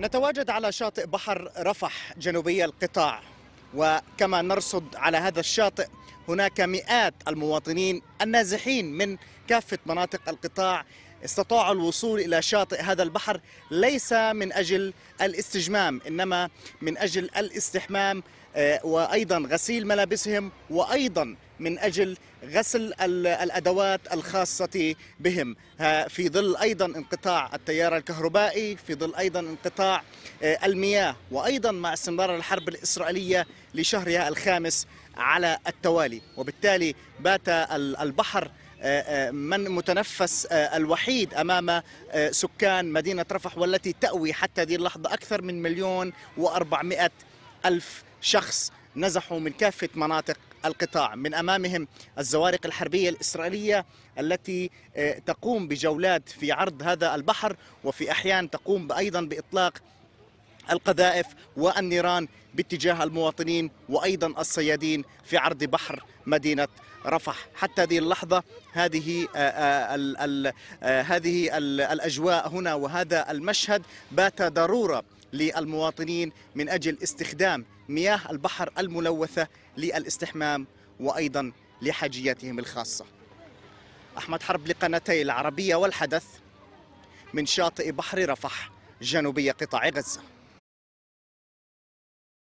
نتواجد على شاطئ بحر رفح جنوبي القطاع وكما نرصد على هذا الشاطئ هناك مئات المواطنين النازحين من كافة مناطق القطاع استطاعوا الوصول إلى شاطئ هذا البحر ليس من أجل الاستجمام إنما من أجل الاستحمام آه، وأيضا غسيل ملابسهم وأيضا من أجل غسل الأدوات الخاصة بهم في ظل أيضا انقطاع التيار الكهربائي في ظل أيضا انقطاع آه، المياه وأيضا مع استمرار الحرب الإسرائيلية لشهرها الخامس على التوالي وبالتالي بات البحر آه، آه، من متنفس آه، الوحيد امام سكان مدينه رفح والتي تاوي حتى هذه اللحظه اكثر من مليون و400 الف شخص نزحوا من كافه مناطق القطاع من امامهم الزوارق الحربيه الاسرائيليه التي تقوم بجولات في عرض هذا البحر وفي احيان تقوم ايضا باطلاق القذائف والنيران باتجاه المواطنين وايضا الصيادين في عرض بحر مدينه رفح حتى هذه اللحظه هذه آه، آه، ال ال آه، هذه الاجواء هنا وهذا المشهد بات ضروره للمواطنين من اجل استخدام مياه البحر الملوثه للاستحمام وايضا لحاجياتهم الخاصه. احمد حرب لقناتي العربيه والحدث من شاطئ بحر رفح جنوبي قطاع غزه.